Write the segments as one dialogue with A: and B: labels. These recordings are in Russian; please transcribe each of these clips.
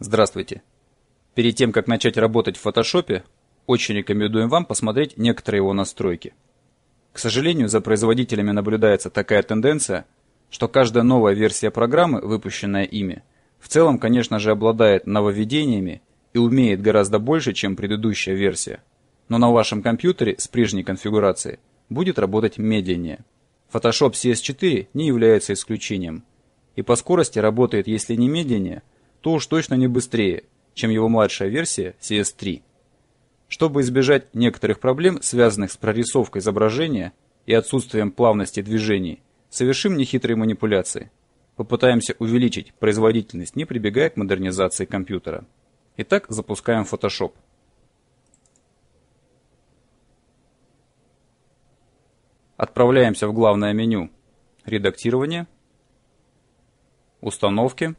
A: Здравствуйте. Перед тем, как начать работать в фотошопе, очень рекомендуем вам посмотреть некоторые его настройки. К сожалению, за производителями наблюдается такая тенденция, что каждая новая версия программы, выпущенная ими, в целом, конечно же, обладает нововведениями и умеет гораздо больше, чем предыдущая версия. Но на вашем компьютере с прежней конфигурацией будет работать медленнее. Photoshop CS4 не является исключением. И по скорости работает, если не медленнее – то уж точно не быстрее, чем его младшая версия CS3. Чтобы избежать некоторых проблем, связанных с прорисовкой изображения и отсутствием плавности движений, совершим нехитрые манипуляции. Попытаемся увеличить производительность, не прибегая к модернизации компьютера. Итак, запускаем Photoshop. Отправляемся в главное меню «Редактирование», «Установки»,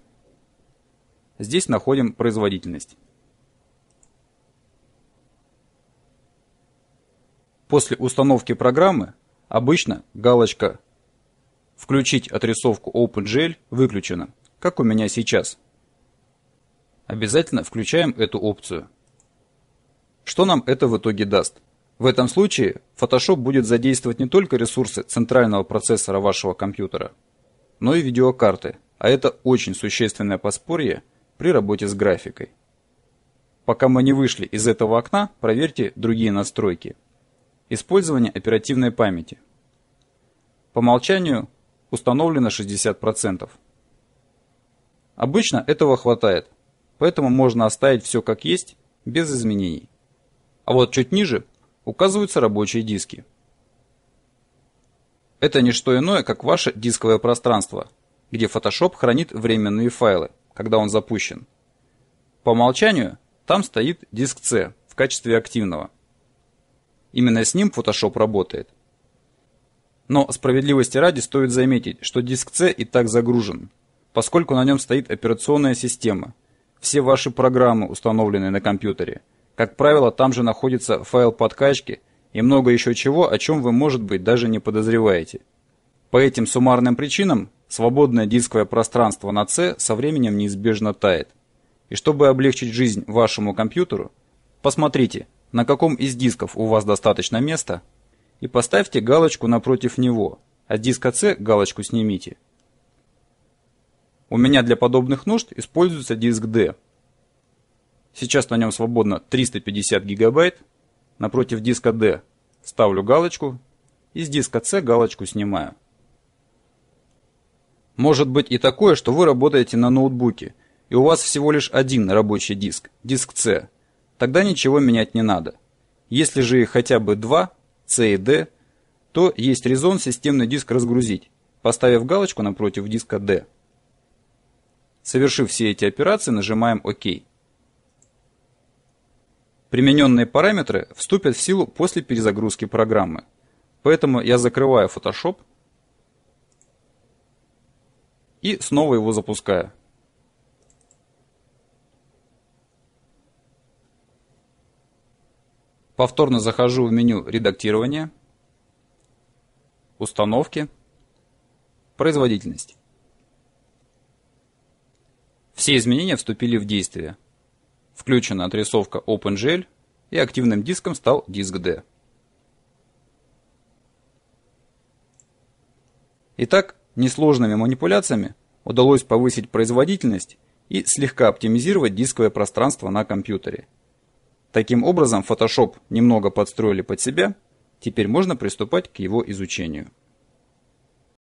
A: Здесь находим производительность. После установки программы обычно галочка «Включить отрисовку OpenGL» выключена, как у меня сейчас. Обязательно включаем эту опцию. Что нам это в итоге даст? В этом случае Photoshop будет задействовать не только ресурсы центрального процессора вашего компьютера, но и видеокарты, а это очень существенное поспорье при работе с графикой. Пока мы не вышли из этого окна, проверьте другие настройки. Использование оперативной памяти. По умолчанию установлено 60%. Обычно этого хватает, поэтому можно оставить все как есть, без изменений. А вот чуть ниже указываются рабочие диски. Это не что иное, как ваше дисковое пространство, где Photoshop хранит временные файлы – когда он запущен. По умолчанию там стоит диск C в качестве активного. Именно с ним Photoshop работает. Но справедливости ради стоит заметить, что диск C и так загружен, поскольку на нем стоит операционная система. Все ваши программы, установленные на компьютере. Как правило, там же находится файл подкачки и много еще чего, о чем вы, может быть, даже не подозреваете. По этим суммарным причинам свободное дисковое пространство на C со временем неизбежно тает. И чтобы облегчить жизнь вашему компьютеру, посмотрите, на каком из дисков у вас достаточно места, и поставьте галочку напротив него, а с диска C галочку снимите. У меня для подобных нужд используется диск D. Сейчас на нем свободно 350 гигабайт. Напротив диска D ставлю галочку и с диска C галочку снимаю. Может быть и такое, что вы работаете на ноутбуке, и у вас всего лишь один рабочий диск, диск C. Тогда ничего менять не надо. Если же их хотя бы два, C и D, то есть резон системный диск разгрузить, поставив галочку напротив диска D. Совершив все эти операции, нажимаем ОК. Примененные параметры вступят в силу после перезагрузки программы. Поэтому я закрываю Photoshop и снова его запускаю. Повторно захожу в меню редактирования, «Установки», «Производительность». Все изменения вступили в действие. Включена отрисовка OpenGL и активным диском стал диск D. Итак, несложными манипуляциями удалось повысить производительность и слегка оптимизировать дисковое пространство на компьютере. Таким образом, Photoshop немного подстроили под себя, теперь можно приступать к его изучению.